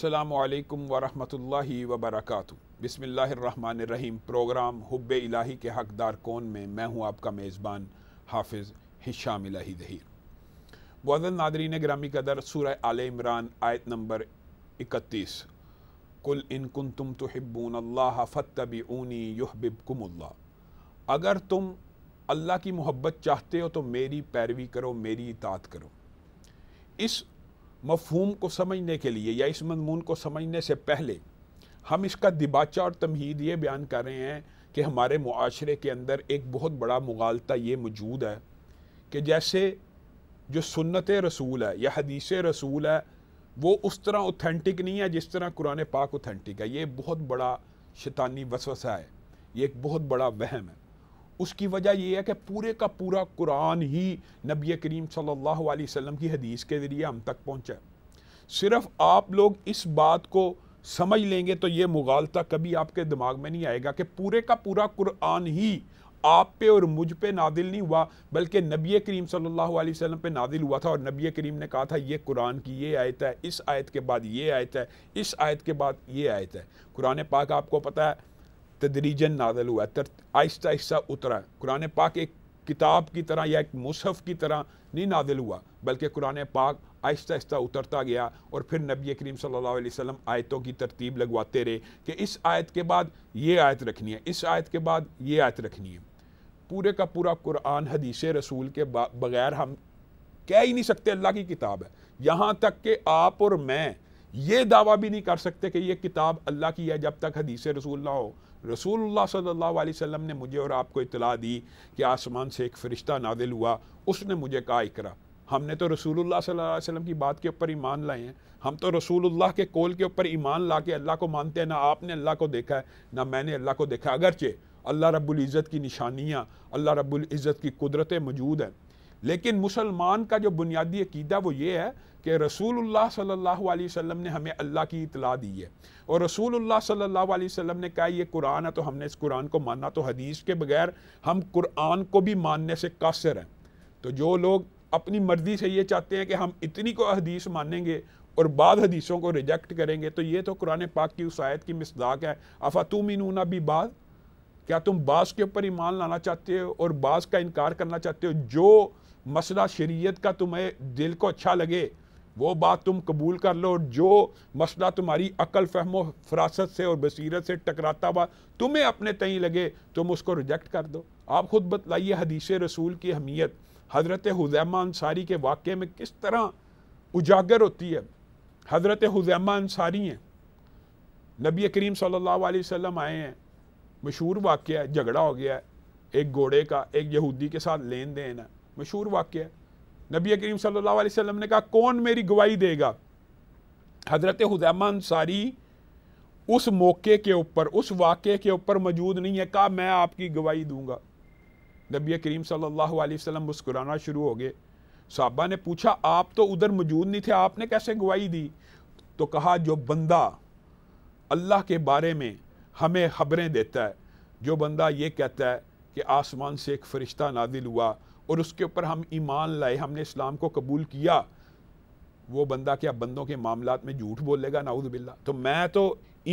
अस्सलाम वरहमतुल्लाहि वबरक बिस्मिल्लाहिर्रहमानिर्रहीम प्रोग्राम हुब इलाही के हकदार कौन में मैं हूँ आपका मेज़बान हाफिज़ हिशाम इलाही दहीर वजन नादरीन ग्रामी कदर सूर आल इमरान आयत नंबर इकतीस कुल इन कन तुम तो हिब्बून अल्लाह फ़तबी ऊनी कुमल्ला अगर तुम अल्लाह की मोहब्बत चाहते हो तो मेरी पैरवी करो मेरी इतात करो इस मफहूम को समझने के लिए या इस मजमून को समझने से पहले हम इसका दिबाचा और तमहीद ये बयान कर रहे हैं कि हमारे माशरे के अंदर एक बहुत बड़ा मुगालता ये मौजूद है कि जैसे जो सुन्नत रसूल है या हदीस रसूल है वो उस तरह ऑथेंटिक नहीं है जिस तरह कुरान पाक ऑथेंटिक है ये बहुत बड़ा शैतानी वसवसा है ये एक बहुत बड़ा वहम है उसकी वजह यह है कि पूरे का पूरा कुरान ही नबी करीम सल्लल्लाहु अलैहि वसल्लम की हदीस के ज़रिए हम तक पहुँचा सिर्फ आप लोग इस बात को समझ लेंगे तो ये मुगालता कभी आपके दिमाग में नहीं आएगा कि पूरे का पूरा कुरान ही आप पे और मुझ पे नादिल नहीं हुआ बल्कि नबी करीम सल्लल्लाहु अलैहि वसल्लम पे नादिल हुआ था और नबी करीम ने कहा था ये कुरान की ये आयत है इस आयत के बाद ये आयत है इस आयत के बाद ये आयत है कुरान पाक आपको पता है तदरीजन नाजल हुआ तर आहिस्ता आहिस्ता उतरा कुरान पाक एक किताब की तरह या एक मुसहफ़ की तरह नहीं नाजिल हुआ बल्कि कुरान पाक आहिस्ता आहिस्ता उतरता गया और फिर नबी करीम सल्लल्लाहु अलैहि वसल्लम आयतों की तरतीब लगवाते रहे कि इस आयत के बाद ये आयत रखनी है इस आयत के बाद ये आयत रखनी है पूरे का पूरा कुरान हदीस रसूल के बगैर हम कह ही नहीं सकते अल्लाह की किताब है यहाँ तक कि आप और मैं ये दावा भी नहीं कर सकते कि ये किताब अल्लाह की है जब तक हदीस रसूल ना हो रसूल सल्लल्लाहु अलैहि वसल्लम ने मुझे और आपको इतला दी कि आसमान से एक फ़रिश्ता नादिल हुआ उसने मुझे कहा इकरा हमने तो रसूलुल्लाह सल्लल्लाहु अलैहि वसल्लम की बात के ऊपर ईमान लाए हैं हम तो रसूलुल्लाह के कोल के ऊपर ईमान ला के अल्लाह को मानते हैं ना आपने अल्लाह को देखा है ना मैंने अल्लाह को देखा अगरचे अल्लाह रब्बुल इज़्ज़त की निशानियाँ अल्लाह रब्बुल इज़्ज़त की कुदरतें मौजूद हैं लेकिन मुसलमान का जो बुनियादी अकीदा वो ये है कि रसूल सल्ह वसम ने हमें अल्लाह की इतला दी है और रसूल सल्ह वसम ने कहा ये कुरान है तो हमने इस कुरान को माना तो हदीस के बगैर हम कुरान को भी मानने से कासर हैं तो जो लोग अपनी मर्ज़ी से ये चाहते हैं कि हम इतनी को हदीस मानेंगे और बाद हदीसों को रिजेक्ट करेंगे तो ये तो कुरान पाक की उस आयत की मसदाक है अफा तुम इनूना भी बाद क्या तुम बास के ऊपर ईमान लाना चाहते हो और बास का इनकार करना चाहते हो जो मसला शरीयत का तुम्हें दिल को अच्छा लगे वो बात तुम कबूल कर लो जो मसला तुम्हारी अकल फहमो फरासत से और बसीरत से टकराता हुआ तुम्हें अपने तई लगे तुम उसको रिजेक्ट कर दो आप ख़ुद बतलाइए हदीस रसूल की अहमियत हज़रत हुजैमा अंसारी के वाक़े में किस तरह उजागर होती है हज़रत हुजैमा अंसारी हैं नबी करीम सल्ला वम आए हैं मशहूर वाक़ है झगड़ा हो गया है एक घोड़े का एक यहूदी के साथ लेन देन है मशहूर वाक़ है नबी करीम सल्लल्लाहु अलैहि वसल्लम ने कहा कौन मेरी गवाही देगा हज़रत हुदैमा अंसारी उस मौके के ऊपर उस वाक़े के ऊपर मौजूद नहीं है कहा मैं आपकी गवाही दूंगा नबी करीम सल्लल्लाहु अलैहि वसल्लम मुस्कुराना शुरू हो गए साहबा ने पूछा आप तो उधर मौजूद नहीं थे आपने कैसे गवाही दी तो कहा जो बंदा अल्लाह के बारे में हमें खबरें देता है जो बंदा ये कहता है कि आसमान से एक फ़रिश्ता नादिल हुआ और उसके ऊपर हम ईमान लाए हमने इस्लाम को कबूल किया वो बंदा क्या बंदों के मामला में झूठ बोलेगा नाउद बिल्ला तो मैं तो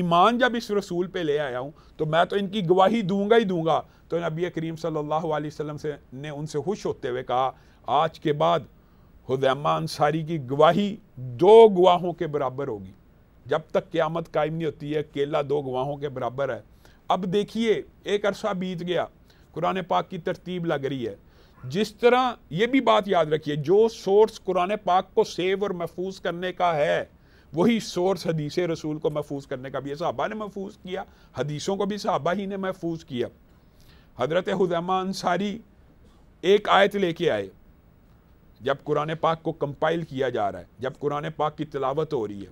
ईमान जब इस रसूल पे ले आया हूँ तो मैं तो इनकी गवाही दूंगा ही दूंगा तो नबी करीम सल्लल्लाहु अलैहि वसल्लम से ने उनसे खुश होते हुए कहा आज के बाद हुदैमा अंसारी की गवाही दो गवाहों के बराबर होगी जब तक क़्यामत कायम नहीं होती है केला दो गवाहों के बराबर है अब देखिए एक अरसा बीत गया कुरान पाक की तरतीब लग रही है जिस तरह ये भी बात याद रखिए जो सोर्स कुरान पाक को सेव और महफूज करने का है वही सोर्स हदीस रसूल को महफूज करने का भी है साहबा ने महफूज किया हदीसों को भी साहबा ही ने महफूज किया हजरत हुदैमा अंसारी एक आयत लेके आए जब कुरान पाक को कंपाइल किया जा रहा है जब कुरान पाक की तलावत हो रही है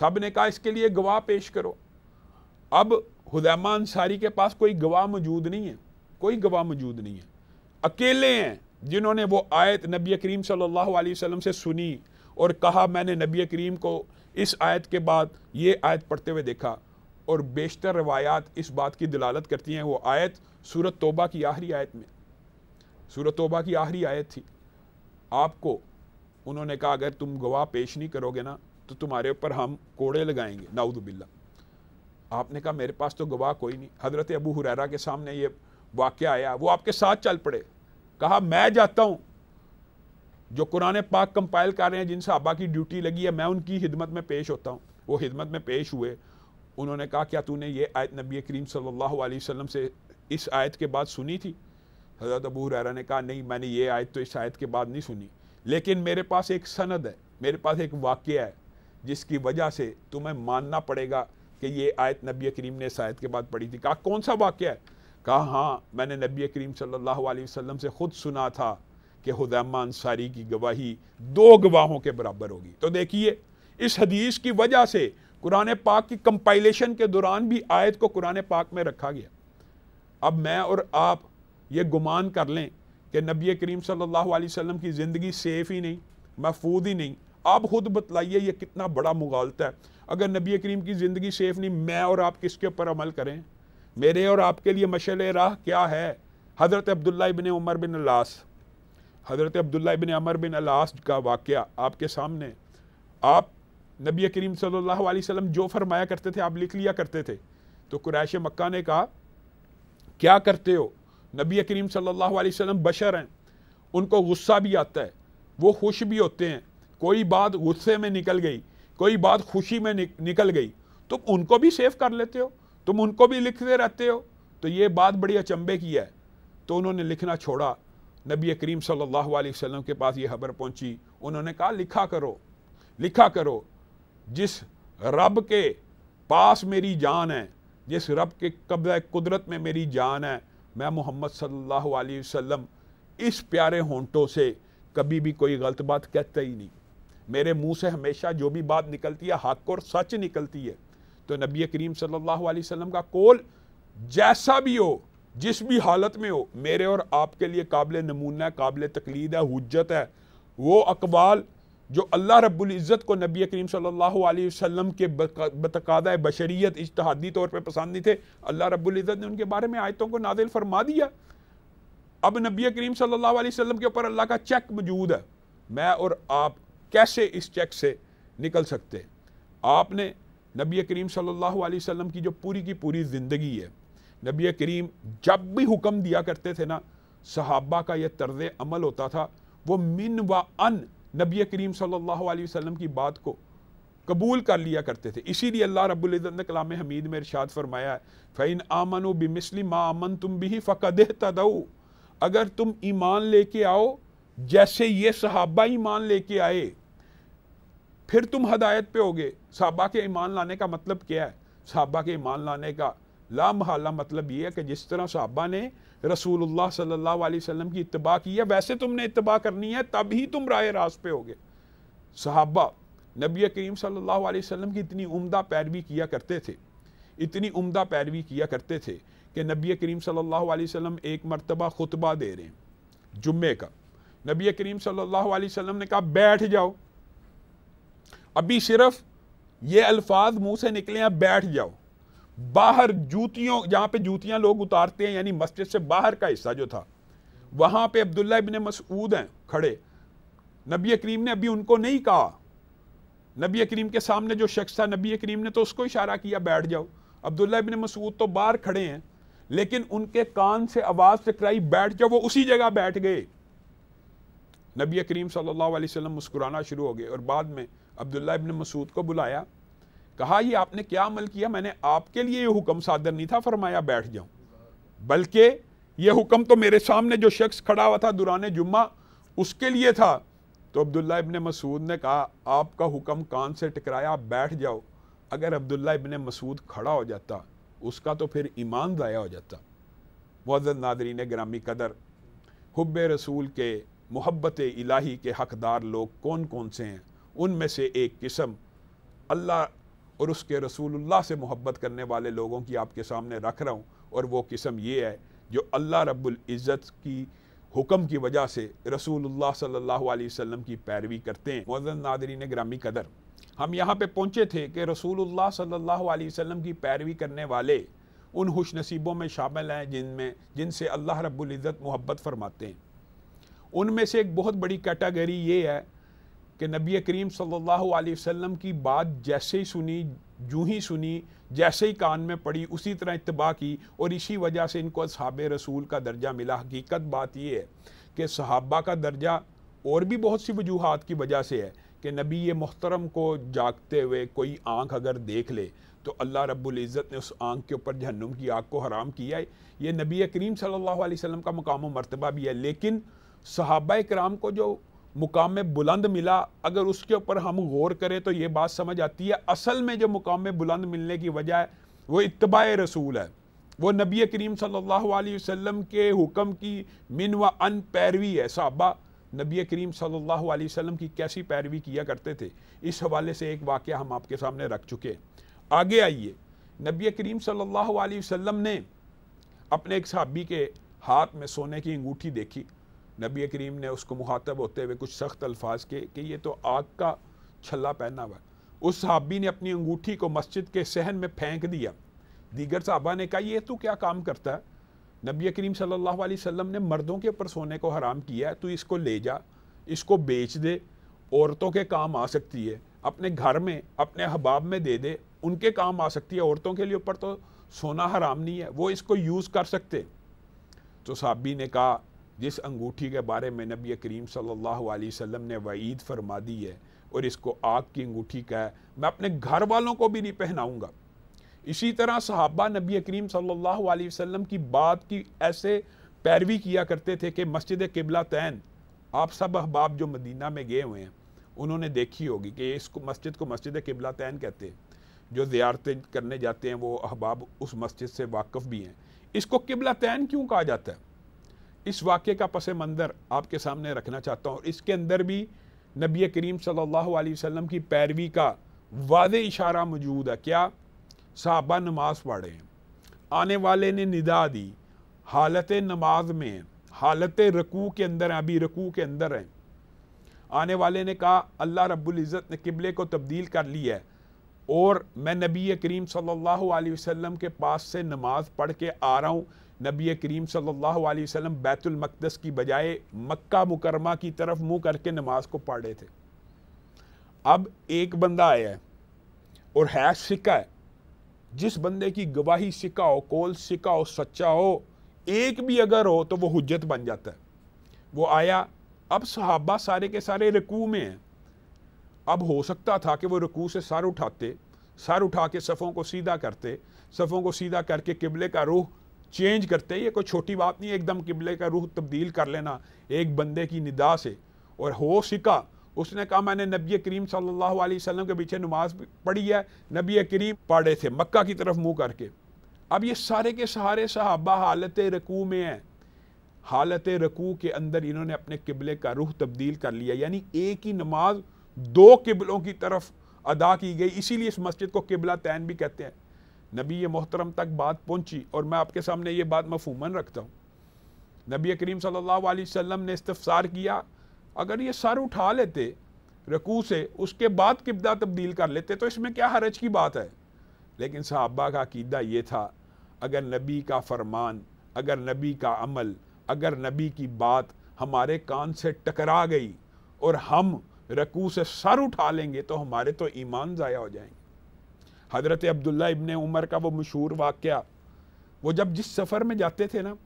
सब ने कहा इसके लिए गवाह पेश करो अब हुदैमा अंसारी के पास कोई गवाह मौजूद नहीं है कोई गवाह मौजूद नहीं है अकेले हैं जिन्होंने वो आयत नबी करीम सल्लल्लाहु अलैहि वसल्लम से सुनी और कहा मैंने नबी करीम को इस आयत के बाद ये आयत पढ़ते हुए देखा और बेशतर रवायात इस बात की दलालत करती हैं वो आयत सूरत तोबा की आखिरी आयत में सूरत तोबा की आखिरी आयत थी आपको उन्होंने कहा अगर तुम गवाह पेश नहीं करोगे ना तो तुम्हारे ऊपर हम कोड़े लगाएंगे नाउदबिल्ला आपने कहा मेरे पास तो गवाह कोई नहीं हज़रत अबू हुरैरा के सामने ये वाक्य आया वो आपके साथ चल पड़े कहा मैं जाता हूँ जो कुरान पाक कंपाइल कर रहे हैं जिन साहबा की ड्यूटी लगी है मैं उनकी हिदमत में पेश होता हूँ वो हिदमत में पेश हुए उन्होंने कहा क्या तूने ये आयत नबी करीम सल्लल्लाहु अलैहि वसल्लम से इस आयत के बाद सुनी थी हज़रत अबू हुरैरा ने कहा नहीं मैंने ये आयत तो इस आयत के बाद नहीं सुनी लेकिन मेरे पास एक सनद है मेरे पास एक वाक्य है जिसकी वजह से तुम्हें मानना पड़ेगा कि ये आयत नबी करीम ने इस आयत के बाद पढ़ी थी कहा कौन सा वाक्य है कहा हाँ मैंने नबी करीम सल्लल्लाहु अलैहि वसल्लम से ख़ुद सुना था कि हुदैमा अंसारी की गवाही दो गवाहों के बराबर होगी तो देखिए इस हदीस की वजह से कुरान पाक की कंपाइलेशन के दौरान भी आयत को कुरान पाक में रखा गया अब मैं और आप ये गुमान कर लें कि नबी करीम सल्लल्लाहु अलैहि वसल्लम की ज़िंदगी सेफ़ ही नहीं महफूद ही नहीं आप खुद बतलाइए ये कितना बड़ा मुगालता है अगर नबी करीम की ज़िंदगी सेफ़ नहीं मैं और आप किसके ऊपर अमल करें मेरे और आपके लिए मशल राह क्या है हज़रत Abdullah bin Umar bin Alas हज़रत अब्दुल्ला बिन अमर बिन अलास का वाक़ आपके सामने आप नबी करीम सल्लल्लाहु अलैहि वसल्लम जो फरमाया करते थे आप लिख लिया करते थे तो कुरैश मक्का ने कहा क्या करते हो नबी करीम सल्लल्लाहु अलैहि वसल्लम बशर हैं उनको गुस्सा भी आता है वो खुश भी होते हैं कोई बात गुस्से में निकल गई कोई बात खुशी में निकल गई तो उनको भी सेफ़ कर लेते हो तुम उनको भी लिखते रहते हो तो ये बात बड़ी अचंबे की है तो उन्होंने लिखना छोड़ा नबी करीम सल्लल्लाहु अलैहि वसल्लम के पास ये खबर पहुंची उन्होंने कहा लिखा करो लिखा करो जिस रब के पास मेरी जान है जिस रब के कब कुदरत में मेरी जान है मैं मोहम्मद सल्लल्लाहु अलैहि वसल्लम इस प्यारे होंटों से कभी भी कोई गलत बात कहता ही नहीं मेरे मुंह से हमेशा जो भी बात निकलती है हक और सच निकलती है तो नबी करीम सल्लल्लाहु अलैहि वसल्लम का कौल जैसा भी हो जिस भी हालत में हो मेरे और आपके लिए काबिल नमूना है काबिल तकलीद है हजत है वो अकबाल जो अल्लाह रब्ज़त को नबी करीम सल्लल्लाहु अलैहि वसल्लम के बतकादा बशरीत इजतहादी तौर पर पसंद नहीं थे अल्लाह रब्ज़त ने उनके बारे में आयतों को नादिल फरमा दिया अब नबी करीम सल्लल्लाहु अलैहि वसल्लम के ऊपर अल्लाह का चेक मौजूद है मैं और आप कैसे इस चेक से निकल सकते आपने नबी करीम सल्लल्लाहु अलैहि वसल्लम की जो पूरी की पूरी ज़िंदगी है नबी करीम जब भी हुक्म दिया करते थे ना सहाबा का यह तर्ज अमल होता था वो मिन व अन नबी करीम सल्लल्लाहु अलैहि वसल्लम की बात को कबूल कर लिया करते थे इसीलिए अल्लाह रब्ज़त ने कलाम हमीद में इरशाद फरमाया है फ़ैन आमन बि मा अमन तुम भी फ़कद तदऊ अगर तुम ईमान लेके आओ जैसे ये सहाबा ईमान लेके आए फिर तुम हदायत पे होगे साहबा के ईमान लाने का मतलब क्या है साहबा के ईमान लाने का ला महला मतलब ये है कि जिस तरह साहबा ने रसूलुल्लाह सल्लल्लाहु अलैहि वसल्लम की इतबा की है वैसे तुमने इतबा करनी है तब ही तुम राय रास पे होगे साहबा नबी करीम सल्लल्लाहु अलैहि वसल्लम की इतनी उम्दा पैरवी किया करते थे इतनी उम्दा पैरवी किया करते थे कि नबी करीम सल्लल्लाहु वसम एक मरतबा खुतबा दे रहे हैं जुम्मे का नबी करीम सल्ला अलैहि ने कहा बैठ जाओ अभी सिर्फ ये अल्फाज मुंह से निकले हैं बैठ जाओ बाहर जूतियों जहाँ पे जूतियाँ लोग उतारते हैं यानी मस्जिद से बाहर का हिस्सा जो था वहाँ पे अब्दुल्ला इबन मसूद हैं खड़े नबी करीम ने अभी उनको नहीं कहा नबी करीम के सामने जो शख्स था नबी करीम ने तो उसको इशारा किया बैठ जाओ अब्दुल्ला इबन मसूद तो बाहर खड़े हैं लेकिन उनके कान से आवाज़ टकराई बैठ जाओ वो उसी जगह बैठ गए नबी करीम सल्लल्लाहु अलैहि वसल्लम मुस्कुराना शुरू हो गए और बाद में अब्दुल्ला इबन मसूद को बुलाया कहा ये आपने क्या अमल किया मैंने आपके लिए ये हुक्म सादर नहीं था फरमाया बैठ जाऊं बल्कि ये हुक्म तो मेरे सामने जो शख्स खड़ा हुआ था दुरान जुम्मा उसके लिए था तो अब्दुल्ला इबन मसूद ने कहा आपका हुक्म कान से टकराया आप बैठ जाओ अगर अब्दुल्ला इबन मसूद खड़ा हो जाता उसका तो फिर ईमान ज़ाया हो जाता मज़त नादरीन ग्रामी कदर हुब्बे रसूल के मोहब्बत इलाही के हकदार लोग कौन कौन से हैं उनमें से एक किस्म अल्लाह और उसके रसूलुल्लाह से मोहब्बत करने वाले लोगों की आपके सामने रख रहा हूँ और वो किस्म ये है जो अल्लाह रब्बुल इज़्ज़त की हुक्म की वजह से रसूलुल्लाह सल्लल्लाहु अलैहि वसल्लम की पैरवी करते हैं नादरी नादरीन ग्रामी कदर हम यहाँ पे पहुँचे थे कि रसूलुल्लाह सल्लल्लाहु अलैहि वसल्लम की पैरवी करने वाले उन खुश नसीबों में शामिल हैं जिनमें जिनसे अल्लाह रब्बुल इज़्ज़त मोहब्बत फरमाते हैं उनमें से एक बहुत बड़ी कैटेगरी ये है कि नबी करीम सल्लल्लाहु अलैहि वसल्लम की बात जैसे ही सुनी जूँ ही सुनी जैसे ही कान में पड़ी उसी तरह इतबा की और इसी वजह से इनको सहाब रसूल का दर्जा मिला हकीकत बात यह है कि सहाबा का दर्जा और भी बहुत सी वजूहत की वजह से है कि नबी ये मोहतरम को जागते हुए कोई आँख अगर देख ले तो अल्लाह रब्बुल इज़्ज़त ने उस आँख के ऊपर जहन्नुम की आँख को हराम किया है ये नबी करीम सल्लल्लाहु अलैहि वसल्लम का मकाम मरतबा भी है लेकिन सहाबा कराम को जो मुकाम में बुलंद मिला अगर उसके ऊपर हम गौर करें तो ये बात समझ आती है असल में जो मुकाम में बुलंद मिलने की वजह है वो इतबा रसूल है वो नबी करीम सल्लल्लाहु अलैहि वसल्लम के हुक्म की मिन व अन पैरवी है साहबा नबी करीम सल्लल्लाहु अलैहि वसल्लम की कैसी पैरवी किया करते थे इस हवाले से एक वाक़ हम आपके सामने रख चुके हैं आगे आइए नबी करीम सल्लल्लाहु अलैहि वसल्लम ने अपने एक सहाबी के हाथ में सोने की अंगूठी देखी नबी करीम ने उसको मुखातब होते हुए कुछ सख्त अल्फाज के कि ये तो आग का छल्ला पहना हुआ उस सहाबी ने अपनी अंगूठी को मस्जिद के सहन में फेंक दिया दीगर साहबा ने कहा ये तो क्या काम करता है नबी करीम सल्ला अलैहि ने मर्दों के ऊपर सोने को हराम किया है तो इसको ले जा इसको बेच दे औरतों के काम आ सकती है अपने घर में अपने हबाब में दे दे उनके काम आ सकती है औरतों के लिए ऊपर तो सोना हराम नहीं है वो इसको यूज़ कर सकते तो साहबी ने कहा जिस अंगूठी के बारे में नबी करीम सल्लल्लाहु अलैहि वसल्लम ने वईद फरमा दी है और इसको आग की अंगूठी का है मैं अपने घर वालों को भी नहीं पहनाऊँगा इसी तरह सहाबा नबी करीम सल्लल्लाहु अलैहि वसल्लम की बात की ऐसे पैरवी किया करते थे कि मस्जिद किबला तैन आप सब अहबाब जो मदीना में गए हुए हैं उन्होंने देखी होगी कि इसको मस्जिद को मस्जिद किबला तैन कहते हैं जो ज़्यारतें करने जाते हैं वो अहबाब उस मस्जिद से वाकफ़ भी हैं इसको किबला तैन क्यों कहा जाता है इस वाक्य का पस मंज़र आपके सामने रखना चाहता हूँ इसके अंदर भी नबी करीम सल्लल्लाहु अलैहि वसल्लम की पैरवी का वाज इशारा मौजूद है क्या साहबा नमाज पढ़े आने वाले ने निदा दी हालत नमाज में हालत रकू के अंदर अभी रकू के अंदर हैं आने वाले ने कहा अल्लाह रब्बुल इज़्ज़त ने किबले को तब्दील कर लिया है और मैं नबी करीम सल्लल्लाहु अलैहि वसल्लम के पास से नमाज पढ़ के आ रहा हूँ नबी करीम सल्लल्लाहु अलैहि वसल्लम बैतुल मकदस की बजाय मक्का मुकरमा की तरफ मुंह करके नमाज को पढ़ रहे थे अब एक बंदा आया है और है सिक्का है जिस बंदे की गवाही सिका हो कोल सिका हो सच्चा हो एक भी अगर हो तो वो हजत बन जाता है वो आया अब सहाबा सारे के सारे रकू में हैं अब हो सकता था कि वो रकू से सर उठाते सर उठा के सफ़ों को सीधा करते सफ़ों को सीधा करके किबले का रूह चेंज करते ये कोई छोटी बात नहीं एकदम किबले का रूह तब्दील कर लेना एक बंदे की निदा से और हो सिका उसने कहा मैंने नबी करीम सल्लल्लाहु अलैहि वसल्लम के पीछे नमाज पढ़ी है नबी करीम पढ़े थे मक्का की तरफ मुंह करके अब ये सारे के सारे सहाबा हालत रकू में हैं हालत रकू के अंदर इन्होंने अपने किबले का रुख तब्दील कर लिया यानी एक ही नमाज दो किबलों की तरफ अदा की गई इसीलिए इस मस्जिद को किबला तैन भी कहते हैं नबी मोहतरम तक बात पहुंची और मैं आपके सामने ये बात मफूमन रखता हूँ नबी करीम सल्लल्लाहु अलैहि वसल्लम ने इस्तफसार किया अगर ये सर उठा लेते रकू से उसके बाद किबदा तब्दील कर लेते तो इसमें क्या हरज की बात है लेकिन साहबा का अकीदा ये था अगर नबी का फरमान अगर नबी का अमल अगर नबी की बात हमारे कान से टकरा गई और हम रकू से सर उठा लेंगे तो हमारे तो ईमान ज़ाया हो जाएंगे हज़रत अब्दुल्ला इबन उमर का वो मशहूर वाक़ वो जब जिस सफ़र में जाते थे ना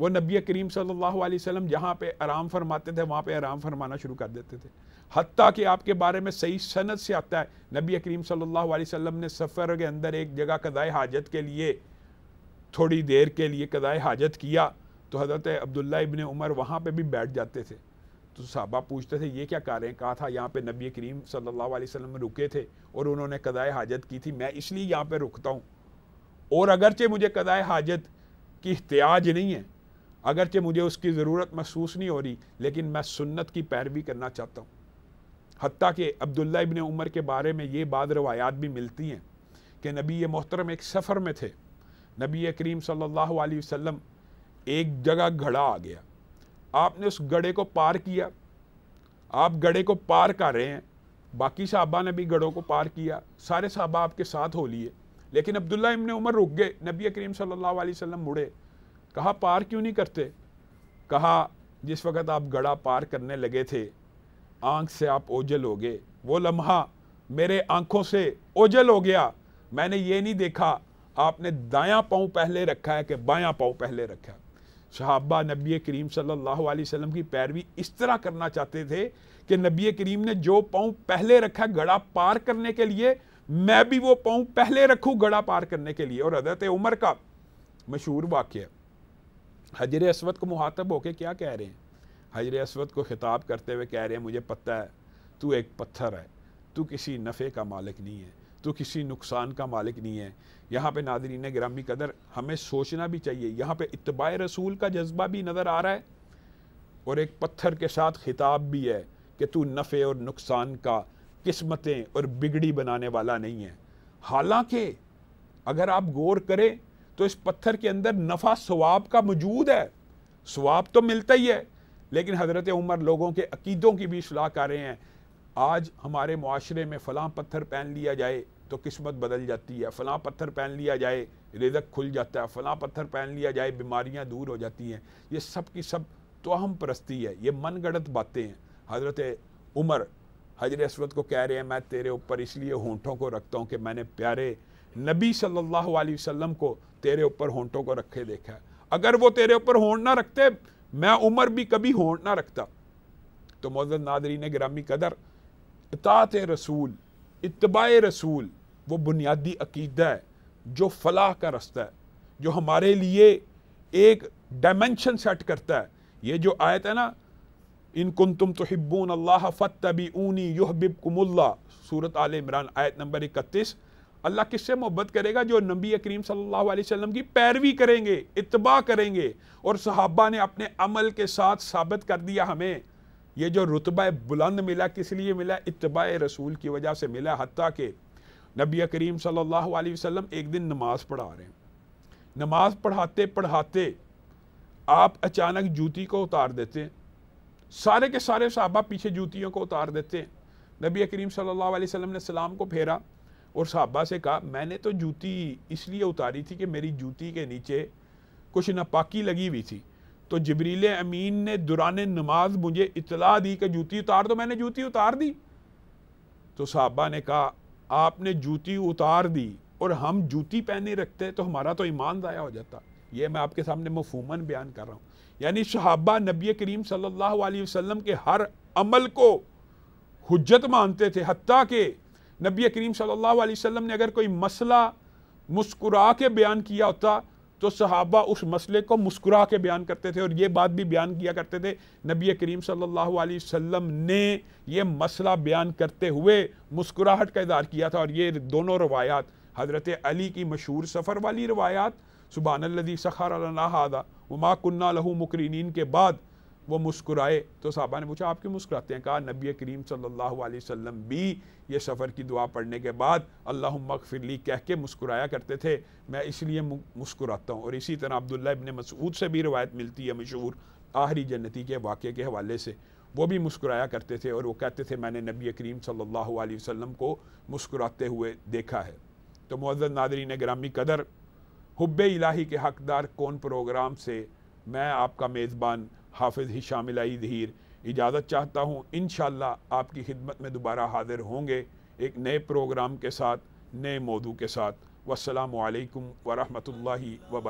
वो नबी करीम सल्लल्लाहु अलैहि वसल्लम जहाँ पे आराम फरमाते थे वहाँ पे आराम फरमाना शुरू कर देते थे हती कि आपके बारे में सही सनत से आता है नबी करीम सल्लल्लाहु अलैहि वसल्लम ने सफ़र के अंदर एक जगह कदाए हाजत के लिए थोड़ी देर के लिए कदाए हाजत किया तो हज़रत अब्दुल्ला इबन उमर वहाँ पर भी बैठ जाते थे तो साहबा पूछते थे ये क्या कार्य रहे हैं कहा था यहाँ पे नबी करीम सल्लल्लाहु अलैहि वसल्लम रुके थे और उन्होंने कदाए हाजत की थी मैं इसलिए यहाँ पे रुकता हूँ और अगरचे मुझे कदाए हाजत की इhtयाज नहीं है अगरचे मुझे उसकी ज़रूरत महसूस नहीं हो रही लेकिन मैं सुन्नत की पैरवी करना चाहता हूँ हती कि अब्दुल्ला इबन उमर के बारे में ये बात रवायात भी मिलती हैं कि नबी मोहतरम एक सफ़र में थे नबी करीम सल्लल्लाहु अलैहि वसल्लम एक जगह घड़ा आ गया आपने उस गढ़े को पार किया आप गढ़े को पार कर रहे हैं बाकी साहबा ने भी गढ़ों को पार किया सारे साहबा आपके साथ हो लिए लेकिन अब्दुल्ला इमन उमर रुक गए नबी करीम सल्लल्लाहु अलैहि वसल्लम मुड़े कहा पार क्यों नहीं करते कहा जिस वक्त आप गढ़ा पार करने लगे थे आंख से आप ओझल हो गए वो लम्हा मेरे आंखों से ओझल हो गया मैंने ये नहीं देखा आपने दायां पाँव पहले रखा है कि बायां पाँव पहले रखा है सहाबा नबी करीम सल्लल्लाहु अलैहि वसल्लम की पैरवी इस तरह करना चाहते थे कि नबी करीम ने जो पाँव पहले रखा गड़ा पार करने के लिए मैं भी वो पाँव पहले रखूँ गड़ा पार करने के लिए और हजरत उमर का मशहूर वाक्य हजर असवद को मुहातब होके क्या कह रहे हैं हजर असवद को ख़िताब करते हुए कह रहे हैं मुझे पता है तू एक पत्थर है तू किसी नफ़े का मालिक नहीं है तो किसी नुकसान का मालिक नहीं है यहाँ पे नादरीन ग्रामी कदर हमें सोचना भी चाहिए यहाँ पे इतबा रसूल का जज्बा भी नज़र आ रहा है और एक पत्थर के साथ खिताब भी है कि तू नफ़े और नुकसान का किस्मतें और बिगड़ी बनाने वाला नहीं है हालांकि अगर आप गौर करें तो इस पत्थर के अंदर नफ़ा स्वाब का मौजूद है स्वाब तो मिलता ही है लेकिन हज़रत उमर लोगों के अकीदों की भी सलाह कर रहे हैं आज हमारे माशरे में फलां पत्थर पहन लिया जाए तो किस्मत बदल जाती है फ़लाँ पत्थर पहन लिया जाए रिजक खुल जाता है फ़लाँ पत्थर पहन लिया जाए बीमारियाँ दूर हो जाती हैं ये सब की सब तो अहम परस्ती है ये मन गढ़त बातें हैं हज़रत उमर हजर असरत को कह रहे हैं मैं तेरे ऊपर इसलिए होंठों को रखता हूँ कि मैंने प्यारे नबी सल्लल्लाहु अलैहि वसल्लम को तेरे ऊपर होंठों को रखे देखा है अगर वो तेरे ऊपर होंठ ना रखते मैं उमर भी कभी होंठ ना रखता तो मोजद नादरी ने ग्रामी कदर इतात रसूल इतबा रसूल वो बुनियादी अकीदा है जो फलाह का रास्ता है जो हमारे लिए एक डायमेंशन सेट करता है ये जो आयत है ना इन कुन तुम तो हिब्बून अल्लाह फ़तबी ऊनी युहबिब कुमुल्ला सूरत आल इमरान आयत नंबर इकतीस अल्लाह किससे मोहब्बत करेगा जो नबी करीम सल्लल्लाहु अलैहि वसल्लम की पैरवी करेंगे इतबा करेंगे और सहाबा ने अपने अमल के साथ साबित कर दिया हमें ये जो रुतबा बुलंद मिला किस लिए मिला इतबा रसूल की वजह से मिला हती के नबी करीम सल्लल्लाहु अलैहि वसल्लम एक दिन नमाज पढ़ा रहे हैं नमाज पढ़ाते पढ़ाते आप अचानक जूती को उतार देते हैं सारे के सारे साहबा पीछे जूतियों को उतार देते हैं नबी करीम सल्लल्लाहु अलैहि वसल्लम ने सलाम को फेरा और साहबा से कहा मैंने तो जूती इसलिए उतारी थी कि मेरी जूती के नीचे कुछ नापाकी लगी हुई थी तो जबरील अमीन ने दुरान नमाज मुझे इतला दी कि जूती उतार दो मैंने जूती उतार दी तो साहबा ने कहा आपने जूती उतार दी और हम जूती पहने रखते तो हमारा तो ईमान ज़ाया हो जाता ये मैं आपके सामने मफूमन बयान कर रहा हूँ यानी शहाबा नबी करीम सल्लल्लाहु अलैहि वसल्लम के हर अमल को हजत मानते थे हती के नबी करीम सल्लल्लाहु अलैहि वसल्लम ने अगर कोई मसला मुस्कुरा के बयान किया होता तो सहाबा उस मसले को मुस्कुरा के बयान करते थे और ये बात भी बयान किया करते थे नबी करीम सल्लल्लाहु अलैहि वसल्लम ने यह मसला बयान करते हुए मुस्कुराहट का इजहार किया था और ये दोनों रवायात हज़रत अली की मशहूर सफ़र वाली रवायात सुबहानल्लि सखारा वमा कन्ना लहू मुकरीन के बाद वो मुस्कुराए तो साहबा ने पूछा आप क्यों मुस्कुराते हैं कहा नबी करीम सल्लल्लाहु अलैहि वसल्लम भी ये सफ़र की दुआ पढ़ने के बाद अल्लाह मकफिरली कह के मुस्कुराया करते थे मैं इसलिए मुस्कुराता हूँ और इसी तरह अब्दुल्ला इबन मसूद से भी रवायत मिलती है मशहूर आहरी जन्नती के वाक़े के हवाले से वो भी मुस्कुराया करते थे और वो कहते थे मैंने नबी करीम सल्लल्लाहु अलैहि वसल्लम को मुस्कुराते हुए देखा है तो मुज़ नादरी ने ग्रामी कदर हुब इलाही के हकदार कौन प्रोग्राम से मैं आपका मेज़बान हाफिज़ आई धीर इजाज़त चाहता हूँ इन आपकी खिदमत में दोबारा हाजिर होंगे एक नए प्रोग्राम के साथ नए मौदू के साथ वालकम वरहमल वब